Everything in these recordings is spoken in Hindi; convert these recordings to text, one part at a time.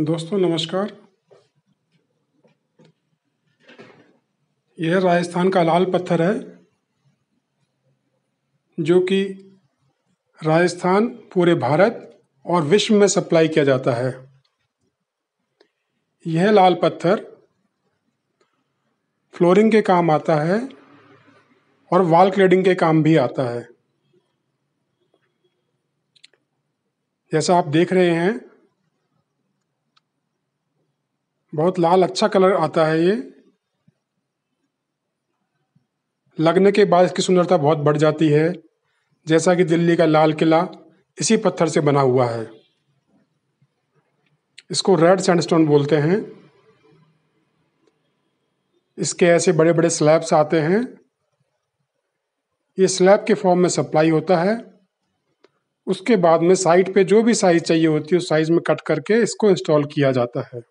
दोस्तों नमस्कार यह राजस्थान का लाल पत्थर है जो कि राजस्थान पूरे भारत और विश्व में सप्लाई किया जाता है यह लाल पत्थर फ्लोरिंग के काम आता है और वॉल क्लेडिंग के काम भी आता है जैसा आप देख रहे हैं बहुत लाल अच्छा कलर आता है ये लगने के बाद इसकी सुंदरता बहुत बढ़ जाती है जैसा कि दिल्ली का लाल किला इसी पत्थर से बना हुआ है इसको रेड सैंडस्टोन बोलते हैं इसके ऐसे बड़े बड़े स्लैब्स आते हैं ये स्लैब के फॉर्म में सप्लाई होता है उसके बाद में साइट पे जो भी साइज़ चाहिए होती है उस साइज़ में कट करके इसको इंस्टॉल किया जाता है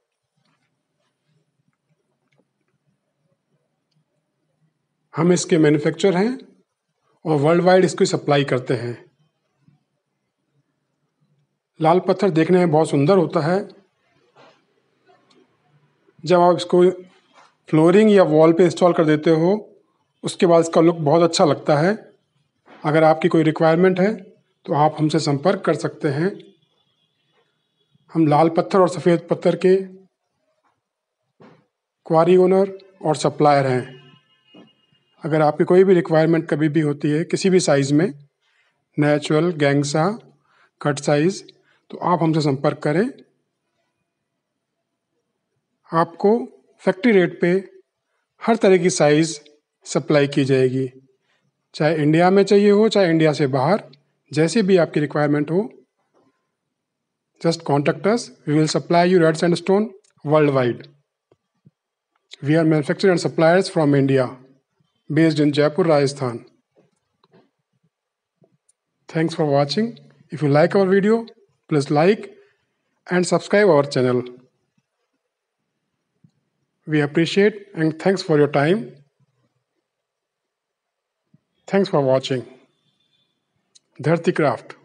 हम इसके मैन्युफैक्चर हैं और वर्ल्ड वाइड इसको सप्लाई करते हैं लाल पत्थर देखने में बहुत सुंदर होता है जब आप इसको फ्लोरिंग या वॉल पे इंस्टॉल कर देते हो उसके बाद इसका लुक बहुत अच्छा लगता है अगर आपकी कोई रिक्वायरमेंट है तो आप हमसे संपर्क कर सकते हैं हम लाल पत्थर और सफ़ेद पत्थर के क्वारी ओनर और सप्लायर हैं अगर आपकी कोई भी रिक्वायरमेंट कभी भी होती है किसी भी साइज़ में नेचुरल गैंगसा कट साइज़ तो आप हमसे संपर्क करें आपको फैक्ट्री रेट पे हर तरह की साइज़ सप्लाई की जाएगी चाहे इंडिया में चाहिए हो चाहे इंडिया से बाहर जैसे भी आपकी रिक्वायरमेंट हो just contact us we will supply you reds and stone world wide we are manufacture and suppliers from India based in Jaipur, Rajasthan. Thanks for watching. If you like our video, please like and subscribe our channel. We appreciate and thanks for your time. Thanks for watching. Dharti Craft.